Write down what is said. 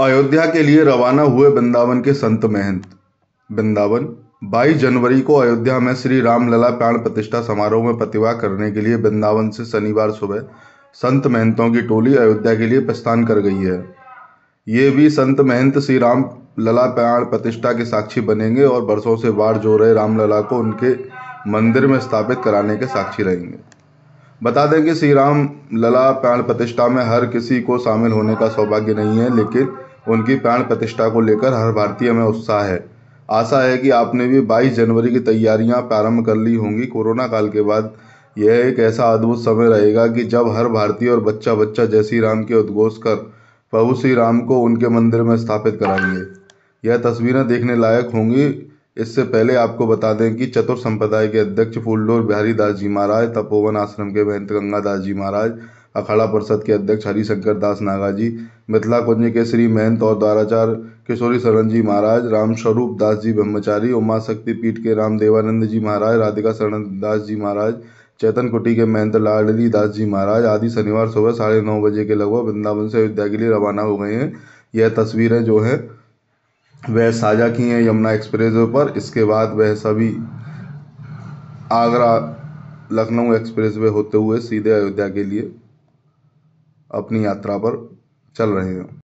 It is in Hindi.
अयोध्या के लिए रवाना हुए वृंदावन के संत महंत वृंदावन 22 जनवरी को अयोध्या में श्री रामलला प्राण प्रतिष्ठा समारोह में प्रतिभा करने के लिए वृंदावन से शनिवार सुबह संत महंतों की टोली अयोध्या के लिए प्रस्थान कर गई है ये भी संत महंत श्री राम लला प्राण प्रतिष्ठा के साक्षी बनेंगे और बरसों से बाढ़ जो रहे रामलला को उनके मंदिर में स्थापित कराने के साक्षी रहेंगे बता दें कि श्री राम लला प्राण प्रतिष्ठा में हर किसी को शामिल होने का सौभाग्य नहीं है लेकिन उनकी प्राण प्रतिष्ठा को लेकर हर भारतीय में उत्साह है आशा है कि आपने भी 22 जनवरी की तैयारियां प्रारंभ कर ली होंगी कोरोना काल के बाद यह एक ऐसा अद्भुत समय रहेगा कि जब हर भारतीय और बच्चा बच्चा जय श्री राम के उद्घोष कर प्रभु श्री राम को उनके मंदिर में स्थापित कराएंगे यह तस्वीरें देखने लायक होंगी इससे पहले आपको बता दें कि चतुर संप्रदाय के अध्यक्ष फूलडोर बिहारी दास जी महाराज तपोवन आश्रम के महंत दास जी महाराज अखाड़ा परिषद के अध्यक्ष हरिशंकर दास नागाजी मिथिला कुंज के श्री महंत और द्वाराचार किशोरी शरण जी महाराज रामस्वरूप दास जी ब्रह्मचारी उमा शक्ति पीठ के राम देवानंद जी महाराज राधिका शरण दास जी महाराज चेतन कुटी के महंत लाडली दास जी महाराज आदि शनिवार सुबह साढ़े नौ बजे के लगभग वृंदावन से अयोध्या के लिए रवाना हो गए हैं यह तस्वीरें जो है वह साझा की हैं यमुना एक्सप्रेस पर इसके बाद वह सभी आगरा लखनऊ एक्सप्रेस वे होते हुए सीधे अयोध्या के लिए अपनी यात्रा पर चल रहे हो